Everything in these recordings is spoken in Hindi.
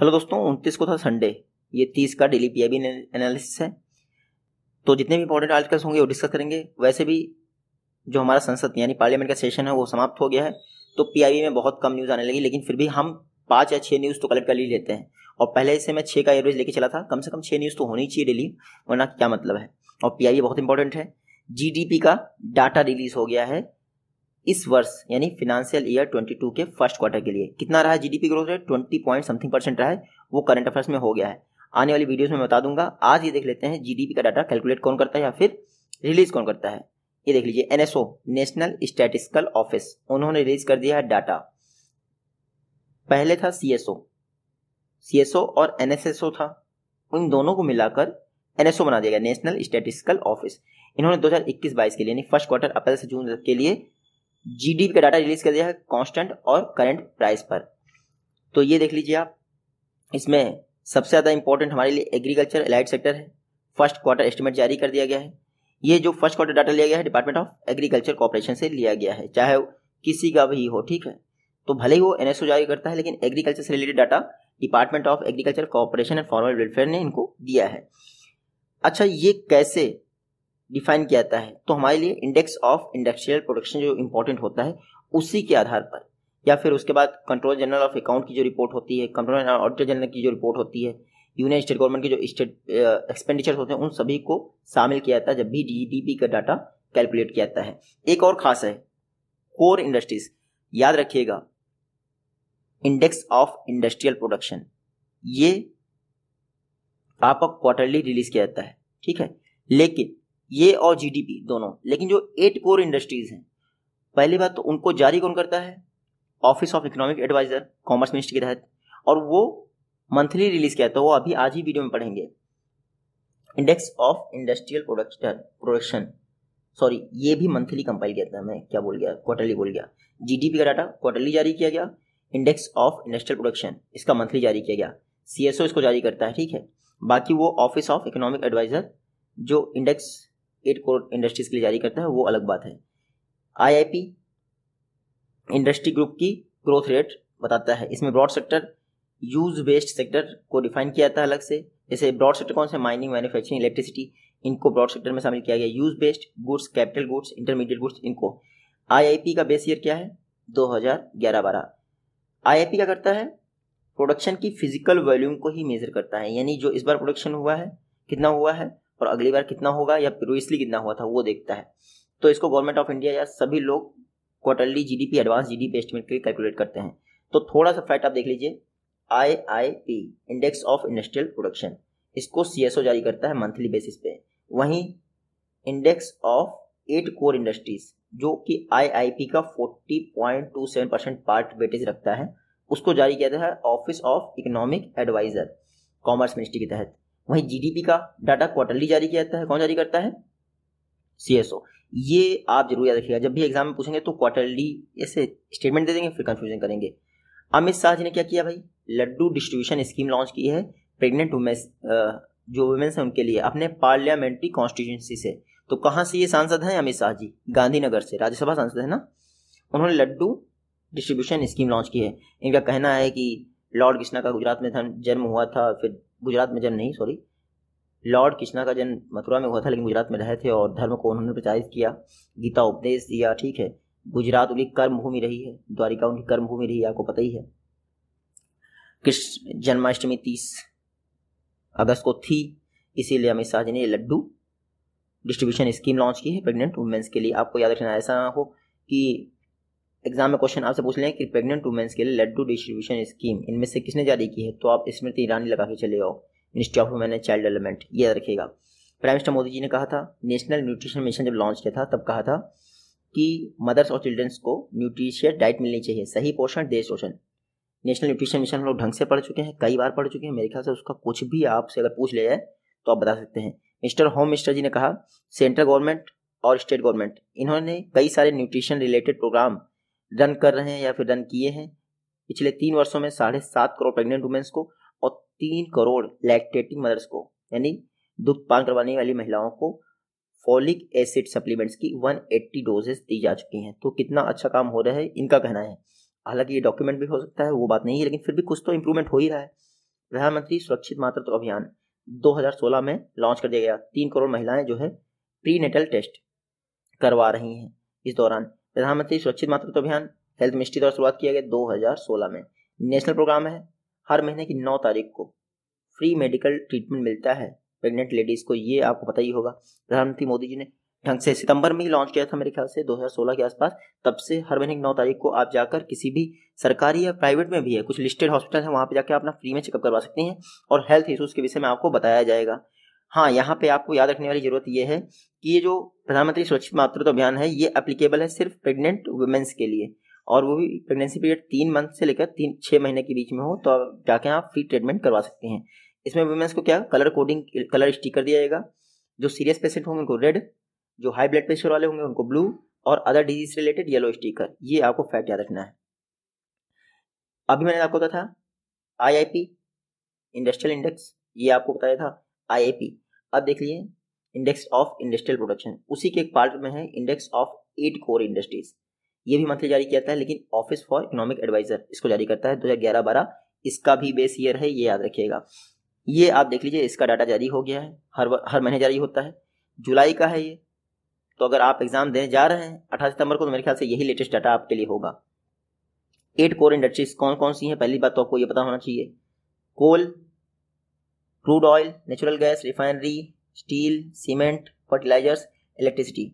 हेलो दोस्तों उनतीस को था संडे ये तीस का डेली पी एनालिसिस है तो जितने भी इंपॉर्टेंट आर्टिकल्स होंगे वो डिस्कस करेंगे वैसे भी जो हमारा संसद यानी पार्लियामेंट का सेशन है वो समाप्त हो गया है तो पीआईबी में बहुत कम न्यूज़ आने लगी लेकिन फिर भी हम पाँच या छः न्यूज़ तो कलेक्ट कर ही लेते हैं और पहले से मैं छः का एवरेज लेके चला था कम से कम छः न्यूज़ तो होनी चाहिए डेली वरना क्या मतलब है और पी बहुत इंपॉर्टेंट है जी का डाटा रिलीज हो गया है इस वर्ष यानी फिनेंशियल ईयर 22 के फर्स्ट क्वार्टर के लिए कितना रहा GDP growth rate 20 point something percent रहा है वो करंट अफेयर्स में हो गया है आने वाली वीडियोस में बता दूंगा आज ये देख लेते हैं जीडीपी का डाटा कैलकुलेट कौन करता है या फिर रिलीज कौन करता है ये देख लीजिए एनएसओ नेशनल स्टैटिस्टिकल ऑफिस उन्होंने रिलीज कर दिया है डाटा पहले था सीएसओ सीएसओ और एनएसएसओ था उन दोनों को मिलाकर एनएसओ बना दिया गया नेशनल स्टैटिस्टिकल ऑफिस इन्होंने 2021-22 के लिए फर्स्ट क्वार्टर अप्रैल से जून के लिए जीडीपी का डाटा रिलीज कर दिया है कांस्टेंट और करंट प्राइस पर तो ये देख लीजिए आप इसमें सबसे ज़्यादा इंपॉर्टेंट हमारे लिए एग्रीकल्चर एलाइड सेक्टर है फर्स्ट क्वार्टर एस्टिमेट जारी कर दिया गया है ये जो फर्स्ट क्वार्टर डाटा लिया गया है डिपार्टमेंट ऑफ एग्रीकल्चर कॉपरेशन से लिया गया है चाहे किसी का भी हो ठीक है तो भले ही वो एन जारी करता है लेकिन एग्रीकल्चर से related data department of agriculture cooperation and formal welfare ने इनको दिया है अच्छा ये कैसे डिफाइन किया जाता है तो हमारे लिए इंडेक्स ऑफ इंडस्ट्रियल प्रोडक्शन जो इंपॉर्टेंट होता है उसी के आधार पर या फिर उसके बाद कंट्रोल जनरल ऑफ अकाउंट की जो रिपोर्ट होती है कंट्रोल ऑडिटर जनरल की जो रिपोर्ट होती है यूनियन स्टेट गवर्नमेंट के जो स्टेट एक्सपेंडिचर होते हैं उन सभी को शामिल किया जाता है जब भी जीडीपी का डाटा कैलकुलेट किया जाता है एक और खास है कोर इंडस्ट्रीज याद रखिएगा इंडेक्स ऑफ इंडस्ट्रियल प्रोडक्शन ये आपका क्वार्टरली रिलीज किया जाता है ठीक है लेकिन ये और जीडीपी दोनों लेकिन जो एट कोर इंडस्ट्रीज हैं पहली बात तो उनको जारी कौन करता है office of economic adviser commerce ministry के तहत और वो मंथली रिलीज किया तो वो अभी आज ही वीडियो में पढ़ेंगे index of industrial production production sorry ये भी मंथली कंपाइल किया था मैं क्या बोल गया क्वार्टरली बोल गया जीडीपी का डाटा क्वार्टरली जारी किया गया इंडेक्स ऑफ इंडस्ट्रियल प्रोडक्शन इसका मंथली जारी किया गया सीएसओ इसको जारी करता है ठीक है बाकी वो ऑफिस ऑफ इकोनॉमिक एडवाइजर जो इंडेक्स एट करोड़ इंडस्ट्रीज़ के लिए जारी करता है वो अलग बात है आईआईपी इंडस्ट्री ग्रुप की ग्रोथ रेट बताता है इसमें broad sector use based sector को डिफाइन किया जाता है अलग से जैसे ब्रॉड सेक्टर कौन से माइनिंग मैन्युफैक्चरिंग इलेक्ट्रिसिटी इनको ब्रॉड सेक्टर में शामिल किया गया use based goods capital goods intermediate goods इनको आईआईपी का बेस ईयर क्या है 2011-12 आईआईपी क्या करता है प्रोडक्शन की फिजिकल वॉल्यूम को ही मेजर करता है यानी जो इस बार प्रोडक्शन हुआ है कितना हुआ है और अगली बार कितना होगा या प्रीवियसली कितना हुआ था वो देखता है तो इसको गवर्नमेंट ऑफ इंडिया या सभी लोग quarterly GDP advance GDP estimate के लिए कैलकुलेट करते हैं तो थोड़ा सा फैक्ट आप देख लीजिए I I P index of industrial production इसको सी एस ओ जारी करता है मंथली बेसिस पे वहीं index of eight core industries जो कि आई आई पी का forty point two seven percent part weightage रखता है उसको जारी किया जाता है office of economic adviser commerce ministry के तहत वहीं जीडीपी का डाटा क्वार्टरली जारी किया जाता है कौन जारी करता है सीएसओ ये आप जरूर याद रखिएगा जब भी एग्जाम में पूछेंगे तो क्वार्टरली ऐसे स्टेटमेंट दे देंगे फिर कंफ्यूजन करेंगे अमित शाह जी ने क्या किया भाई लड्डू डिस्ट्रीब्यूशन स्कीम लॉन्च की है प्रेग्नेंट वुमेन्स जो वुमेन्स हैं उनके लिए अपने पार्लियामेंट्री कॉन्स्टिट्यूंसी से तो कहाँ से ये सांसद हैं अमित शाह जी गांधीनगर से राज्यसभा सांसद है ना उन्होंने लड्डू डिस्ट्रीब्यूशन स्कीम लॉन्च की है इनका कहना है कि लॉर्ड कृष्णा का गुजरात में जन्म हुआ था फिर गुजरात में जन्म नहीं सॉरी लॉर्ड कृष्णा का जन्म मथुरा में हुआ था लेकिन गुजरात में रहे थे और धर्म को उन्होंने प्रचारित किया गीता उपदेश दिया ठीक है गुजरात उनकी कर्मभूमि रही है द्वारिका उनकी कर्मभूमि रही है आपको पता ही है कृष्ण जन्माष्टमी तीस अगस्त को थी इसीलिए अमित शाह जी ने लड्डू डिस्ट्रीब्यूशन स्कीम लॉन्च की है प्रेग्नेंट वुमेंस के लिए आपको याद रखना ऐसा ना हो कि एग्जाम में क्वेश्चन आपसे पूछ लें कि प्रेग्नेंट वुमेंस के लिए लड्डू डिस्ट्रीब्यूशन स्कीम इनमें से किसने जारी की है तो आप स्मृति ईरानी लगा के चले जाओ ministry of women and child development ये रखिएगा प्राइम मिनिस्टर मोदी जी ने कहा था नेशनल न्यूट्रिशन मिशन जब लॉन्च किया था तब कहा था कि मदर्स और चिल्ड्रंस को न्यूट्रिशियस डाइट मिलनी चाहिए सही पोषण देश पोषण नेशनल न्यूट्रिशन मिशन हम लोग ढंग से पढ़ चुके हैं कई बार पढ़ चुके हैं मेरे ख्याल से उसका कुछ भी आपसे अगर पूछ लिया जाए तो आप बता सकते हैं मिस्टर होम मिनिस्टर जी ने कहा सेंट्रल गवर्नमेंट और स्टेट गवर्नमेंट इन्होंने कई सारे न्यूट्रिशन रिलेटेड प्रोग्राम रन कर रहे हैं या फिर रन किए हैं पिछले तीन वर्षों में साढ़े सात करोड़ प्रेग्नेंट वुमेन्स को और तीन करोड़ लैक्टेटिंग मदर्स को यानी दुग्ध पान करवाने वाली महिलाओं को फॉलिक एसिड सप्लीमेंट्स की 180 डोजेस दी जा चुकी हैं तो कितना अच्छा काम हो रहा है इनका कहना है हालांकि ये डॉक्यूमेंट भी हो सकता है वो बात नहीं है लेकिन फिर भी कुछ तो इम्प्रूवमेंट हो ही रहा है प्रधानमंत्री सुरक्षित मातृत्व अभियान 2016 में लॉन्च कर दिया गया तीन करोड़ महिलाएं जो है प्री नेटल टेस्ट करवा रही हैं इस दौरान प्रधानमंत्री सुरक्षित मातृत्व अभियान हेल्थ मिनिस्ट्री द्वारा शुरुआत किया गया सोलह में नेशनल प्रोग्राम है हर महीने की नौ तारीख को फ्री मेडिकल ट्रीटमेंट मिलता है प्रेग्नेंट लेडीज़ को ये आपको पता ही होगा प्रधानमंत्री मोदी जी ने ढंग से सितंबर में ही लॉन्च किया था मेरे ख्याल से 2016 के आसपास तब से हर महीने की नौ तारीख को आप जाकर किसी भी सरकारी या प्राइवेट में भी है कुछ लिस्टेड हॉस्पिटल है वहाँ पर जाकर अपना फ्री में चेकअप करवा सकते हैं और हेल्थ इशूज़ के विषय में आपको बताया जाएगा हाँ यहाँ पे आपको याद रखने वाली जरूरत यह है कि ये जो प्रधानमंत्री सुरक्षित मातृत्व अभियान है ये अप्लीकेबल है सिर्फ प्रेग्नेंट वुमेन्स के लिए और वो भी प्रेगनेंसी पीरियड तीन मंथ से लेकर तीन छः महीने के बीच में हो तो आप जाके आप फ्री ट्रीटमेंट करवा सकते हैं इसमें वुमेन्स को क्या कलर कोडिंग कलर स्टिकर दिया जाएगा जो सीरियस पेशेंट होंगे उनको रेड जो हाई ब्लड प्रेशर वाले होंगे उनको ब्लू और other disease related yellow sticker ये आपको फैक्ट याद रखना है अभी मैंने आपको बताया था आई इंडस्ट्रियल इंडेक्स ये आपको बताया था आई अब देख लिए इंडेक्स ऑफ इंडस्ट्रियल प्रोडक्शन उसी के एक पार्ट में है index of eight core industries ये भी मंथली जारी किया जाता है लेकिन ऑफिस फॉर इकोनॉमिक एडवाइजर इसको जारी करता है दो हज़ार ग्यारह बारह इसका भी बेस ईयर है ये याद रखिएगा ये आप देख लीजिए इसका डाटा जारी हो गया है हर हर महीने जारी होता है जुलाई का है ये तो अगर आप एग्जाम देने जा रहे हैं अठारह सितंबर को तो मेरे ख्याल से यही लेटेस्ट डाटा आपके लिए होगा एट कोर इंडस्ट्रीज कौन कौन सी हैं पहली बात तो आपको ये पता होना चाहिए coal crude oil natural gas refinery steel cement fertilisers electricity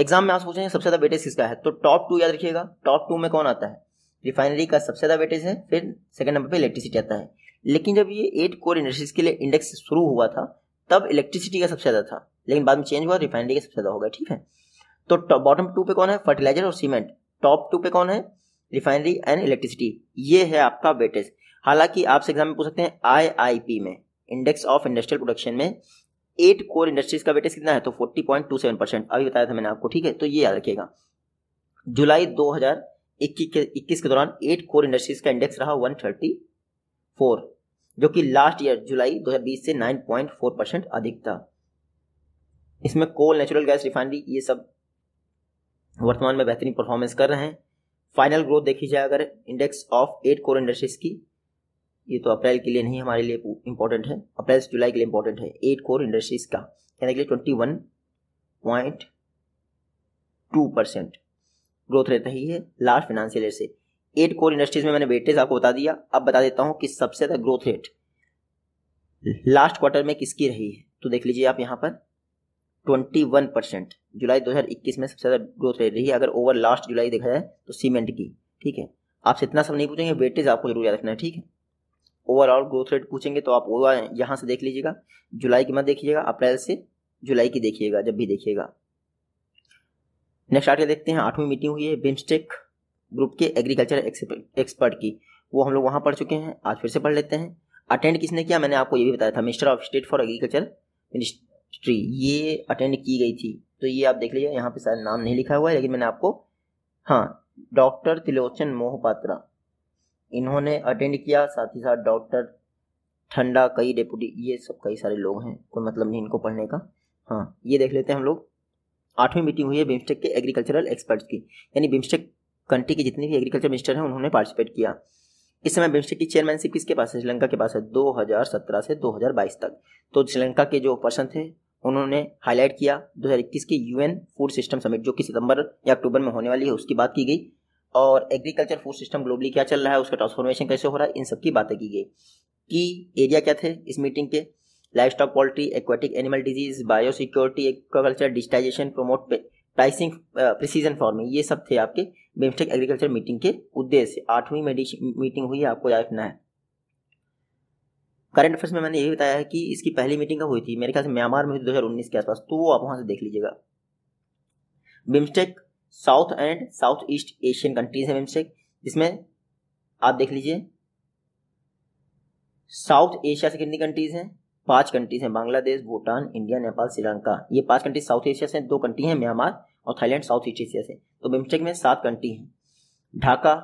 exam में आप पूछेंगे सबसे ज़्यादा वेटेज किसका है तो टॉप टू याद रखिएगा टॉप टू में कौन आता है रिफाइनरी का सबसे ज़्यादा वेटेज है फिर सेकेंड नंबर पे इलेक्ट्रिसिटी आता है लेकिन जब ये एट कोर इंडस्ट्रीज के लिए इंडेक्स शुरू हुआ था तब इलेक्ट्रिसिटी का सबसे ज़्यादा था लेकिन बाद में चेंज हुआ रिफाइनरी का सबसे ज़्यादा होगा ठीक है तो बॉटम टू पे कौन है फर्टिलाइजर और सीमेंट टॉप टू पे कौन है रिफाइनरी एंड इलेक्ट्रिसिटी ये है आपका वेटेज हालांकि आपसे एग्जाम में पूछ सकते हैं आई में इंडेक्स ऑफ इंडस्ट्रियल प्रोडक्शन में एट कोर इंडस्ट्रीज का वेटेज कितना है तो forty point two seven percent अभी बताया था मैंने आपको ठीक है तो ये याद रखिएगा जुलाई दो हजार इक्कीस के दौरान एट कोर इंडस्ट्रीज का इंडेक्स रहा वन थर्टी फोर जो कि लास्ट ईयर जुलाई दो हजार बीस से नाइन पॉइंट फोर परसेंट अधिक था इसमें कोल नेचुरल गैस रिफाइनरी ये सब वर्तमान में बेहतरीन परफॉर्मेंस कर रहे हैं फाइनल ग्रोथ देखी जाए अगर index of eight core industries की ये तो अप्रैल के लिए नहीं हमारे लिए इंपॉर्टेंट है अप्रैल से जुलाई के लिए इंपॉर्टेंट है एट कोर इंडस्ट्रीज का कहने के लिए twenty one point two percent growth rate रही है लास्ट फाइनेंशियल ईयर से एट कोर इंडस्ट्रीज में मैंने वेटेज आपको बता दिया अब बता देता हूँ कि सबसे ज़्यादा ग्रोथ रेट लास्ट क्वार्टर में किसकी रही है तो देख लीजिए आप यहाँ पर ट्वेंटी वन परसेंट जुलाई दो हज़ार इक्कीस में सबसे ज़्यादा ग्रोथ रेट रही है अगर ओवर लास्ट जुलाई देखा जाए तो सीमेंट की ठीक है आपसे इतना सब नहीं पूछेंगे वेटेज आपको जरूर याद रखना है ठीक है ओवरऑल ग्रोथ रेट पूछेंगे तो आप यहाँ से देख लीजिएगा जुलाई की मत देखिएगा अप्रैल से जुलाई की देखिएगा जब भी देखिएगा नेक्स्ट आर्टिकल देखते हैं आठवीं मीटिंग हुई है बिम्स्टेक ग्रुप के एग्रीकल्चर एक्सपर्ट की वो हम लोग वहाँ पढ़ चुके हैं आज फिर से पढ़ लेते हैं अटेंड किसने किया मैंने आपको ये भी बताया था minister of state for agriculture ministry ये अटेंड की गई थी तो ये आप देख लीजिए यहाँ पे सारा नाम नहीं लिखा हुआ है लेकिन मैंने आपको हाँ डॉक्टर त्रिलोचन मोहपात्रा इन्होंने अटेंड किया साथ ही साथ डॉक्टर ठंडा कई डेपुटी ये सब कई सारे लोग हैं कोई मतलब नहीं इनको पढ़ने का हाँ ये देख लेते हैं हम लोग आठवीं मीटिंग हुई है बिम्स्टेक के एग्रीकल्चरल एक्सपर्ट्स की यानी बिम्स्टेक कंट्री के जितने भी एग्रीकल्चर मिनिस्टर हैं उन्होंने पार्टिसिपेट किया इस समय बिम्स्टेक की चेयरमैनशिप किसके पास है श्रीलंका के पास है 2017 से 2022 तक तो श्रीलंका के जो पर्सन थे उन्होंने हाईलाइट किया 2021 के यूएन फूड सिस्टम समिट जो कि सितंबर या अक्टूबर में होने वाली है उसकी बात की गई और एग्रीकल्चर फूड सिस्टम ग्लोबली क्या चल रहा है उसका ट्रांसफॉर्मेशन कैसे हो रहा है इन सब की बातें की गई कि एरिया क्या थे इस मीटिंग के life stock poultry aquatic animal disease bio security aquaculture digitisation promote pricing precision farming ये सब थे आपके बिम्स्टेक एग्रीकल्चर मीटिंग के उद्देश्य आठवीं मीटिंग हुई है आपको याद रखना है करंट अफेयर्स में मैंने यही बताया है कि इसकी पहली मीटिंग कब हुई थी मेरे ख्याल से म्यांमार में हुई दो के आसपास तो वो आप वहाँ से देख लीजिएगा BIMSTEC south and south east Asian countries है बिम्स्टेक जिसमें आप देख लीजिए साउथ एशिया से कितनी कंट्रीज हैं पांच कंट्रीज हैं बांग्लादेश भूटान इंडिया नेपाल श्रीलंका ये पांच कंट्रीज साउथ एशिया से दो कंट्री हैं म्यांमार और थाईलैंड साउथ ईस्ट एशिया से तो बिम्स्टेक में सात कंट्री हैं ढाका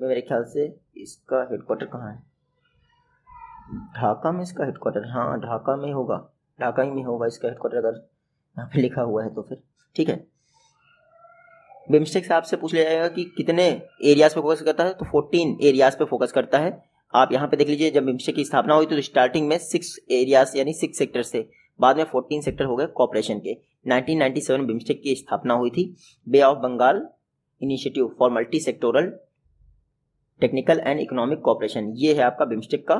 में मेरे ख्याल से इसका हेडक्वार्टर कहाँ है ढाका में इसका हेडक्वार्टर हाँ ढाका में होगा ढाका ही में होगा इसका हेडक्वार्टर अगर यहाँ पे लिखा हुआ है तो फिर ठीक है बिमस्टेक से आपसे पूछ लिया जाएगा कि कितने एरियाज पे फोकस करता है तो 14 एरियाज पे फोकस करता है आप यहाँ पे देख लीजिए जब बिमस्टेक की स्थापना हुई तो स्टार्टिंग में सिक्स एरियाज यानी सिक्स सेक्टर से बाद में फोर्टीन सेक्टर हो गए कॉपरेशन के 1997 बिमस्टेक की स्थापना हुई थी bay of Bengal initiative for multi sectoral technical and economic cooperation ये है आपका बिमस्टेक का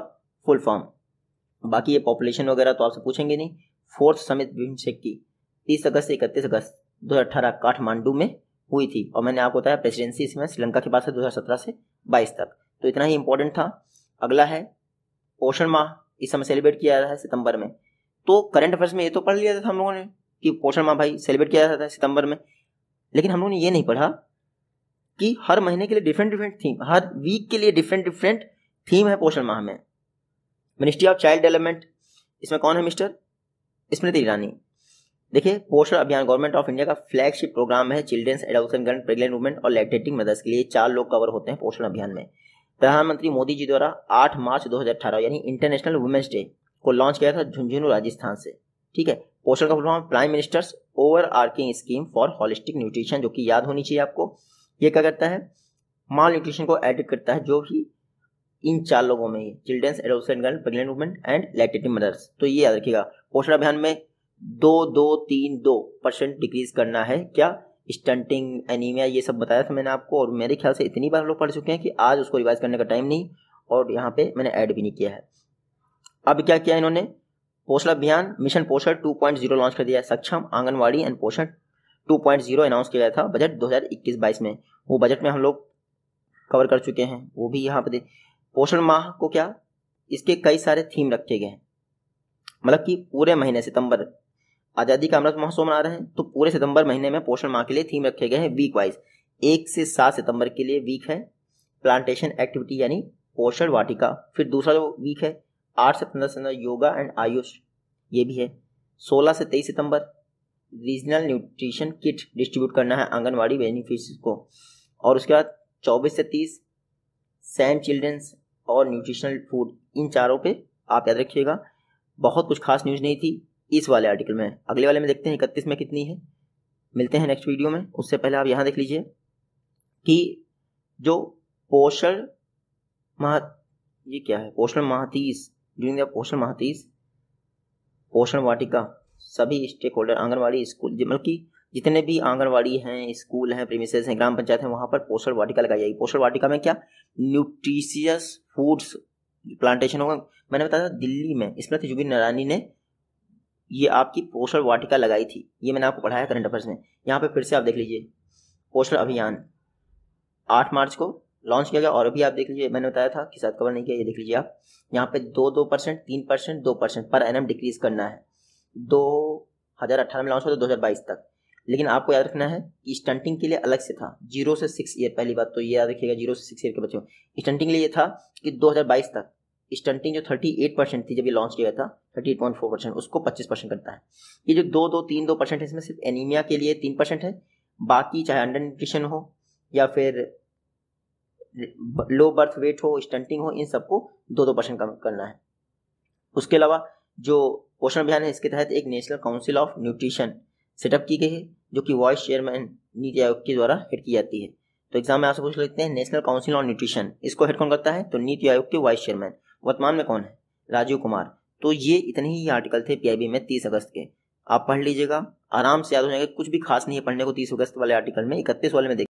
फुल फॉर्म बाकी ये पॉपुलेशन वगैरह तो आपसे पूछेंगे नहीं फोर्थ समिट बिमस्टेक की तीस अगस्त से इकतीस अगस्त 2018 काठमांडू में हुई थी और मैंने आपको बताया प्रेसिडेंसी इसमें श्रीलंका के पास है 2017 से बाईस तक तो इतना ही इंपॉर्टेंट था अगला है पोषण माह इस समय सेलिब्रेट किया जा रहा है सितंबर में तो करंट अफेयर्स में ये तो पढ़ लिया था हम लोगों ने कि पोषण माह भाई सेलिब्रेट किया जाता है सितंबर में लेकिन हम लोगों ने ये नहीं पढ़ा कि हर महीने के लिए डिफरेंट डिफरेंट थीम हर वीक के लिए डिफरेंट डिफरेंट थीम है पोषण माह में मिनिस्ट्री ऑफ चाइल्ड डेवलपमेंट इसमें कौन है मिस्टर स्मृति ईरानी देखिए Poshan Abhiyaan government of India का फ्लैगशिप प्रोग्राम है children's adolescent girl pregnant women और लैक्टेटिंग मदर्स के लिए चार लोग कवर होते हैं पोषण अभियान में प्रधानमंत्री मोदी जी द्वारा 8 मार्च 2018 यानी इंटरनेशनल वुमेन्स डे को लॉन्च किया था झुंझुनू राजस्थान से ठीक है पोषण का programme prime ministers overarching scheme for holistic nutrition जो कि याद होनी चाहिए आपको ये क्या करता है माल न्यूट्रिशन को एडिट करता है जो भी इन चार लोगों में children's adolescent girl pregnant women and lactating mothers तो ये याद रखिएगा पोषण अभियान में दो दो तीन दो परसेंट डिक्रीज करना है क्या स्टंटिंग एनीमिया ये सब बताया था मैंने आपको और मेरे ख्याल से इतनी बार लोग पढ़ चुके हैं कि आज उसको रिवाइज करने का टाइम नहीं और यहाँ पे मैंने ऐड भी नहीं किया है अब क्या किया इन्होंने पोषण अभियान मिशन पोषण 2.0 लॉन्च कर दिया है सक्षम आंगनवाड़ी एंड पोषण 2.0 अनाउंस किया गया था बजट 2021-22 में वो बजट में हम लोग कवर कर चुके हैं वो भी यहाँ पे पोषण माह को क्या इसके कई सारे थीम रखे गए हैं मतलब कि पूरे महीने सितंबर आज़ादी का अमृत महोत्सव मना रहे हैं तो पूरे सितंबर महीने में पोषण माह के लिए थीम रखे गए हैं वीक वाइज एक से सात सितंबर के लिए वीक है प्लांटेशन एक्टिविटी यानी पोषण वाटिका फिर दूसरा जो वीक है आठ से पंद्रह सितंबर योगा एंड आयुष ये भी है सोलह से तेईस सितंबर रीजनल न्यूट्रिशन किट डिस्ट्रीब्यूट करना है आंगनबाड़ी बेनिफिश को और उसके बाद चौबीस से तीस सैम चिल्ड्रंस और न्यूट्रिशनल फूड इन चारों पे आप याद रखिएगा बहुत कुछ खास न्यूज़ नहीं थी इस वाले आर्टिकल में अगले वाले में देखते हैं इकतीस में कितनी है मिलते हैं नेक्स्ट वीडियो में उससे पहले आप यहाँ देख लीजिए कि जो पोषण महा ये क्या है पोषण महातीस ड्यूरिंग द पोषण महातीस पोषण वाटिका सभी स्टेक होल्डर आंगनबाड़ी स्कूल बल्कि जितने भी आंगनबाड़ी हैं स्कूल हैं प्रीमिसेस हैं ग्राम पंचायत हैं वहाँ पर पोषण वाटिका लगाई जाएगी पोषण वाटिका में क्या न्यूट्रीशियस फूड्स प्लांटेशन होगा मैंने बताया दिल्ली में इसमें जुबिन नारायणी ने ये आपकी पोषण वाटिका लगाई थी ये मैंने आपको पढ़ाया करंट अफेयर्स में यहाँ पे फिर से आप देख लीजिए पोषण अभियान आठ मार्च को लॉन्च किया गया और अभी आप देख लीजिए मैंने बताया था कि साथ कवर नहीं किया ये देख लीजिए आप यहाँ पे दो दो परसेंट तीन परसेंट दो परसेंट पर एन डिक्रीज करना है दो हज़ार अठारह में लॉन्च हुआ था दो हज़ार बाईस तक लेकिन आपको याद रखना है कि स्टंटिंग के लिए अलग से था जीरो से सिक्स ईयर पहली बात तो ये याद रखिएगा जीरो से सिक्स ईयर के बच्चों स्टंटिंग के लिए ये था कि बाईस तक स्टंटिंग जो एट परसेंट थी जब ये लॉन्च किया था thirty eight point four percent उसको पच्चीस परसेंट करता है ये जो दो दो तीन दो परसेंट है इसमें सिर्फ एनीमिया के लिए तीन परसेंट है बाकी चाहे अंडर न्यूट्रिशन हो या फिर लो बर्थ वेट हो स्टंटिंग हो इन सबको दो दो परसेंट कम करना है उसके अलावा जो पोषण अभियान है इसके तहत एक national council of nutrition setup की गई है जो कि वाइस चेयरमैन नीति आयोग के द्वारा हेड की जाती है तो एग्जाम में आपसे पूछ लेते हैं नेशनल काउंसिल ऑन न्यूट्रिशन इसको हेड कौन करता है तो नीति आयोग के वाइस चेयरमैन वर्तमान में कौन है राजीव कुमार तो ये इतने ही आर्टिकल थे पीआईबी में तीस अगस्त के आप पढ़ लीजिएगा आराम से याद हो जाएगा कुछ भी खास नहीं है पढ़ने को तीस अगस्त वाले आर्टिकल में इकतीस वाले में देख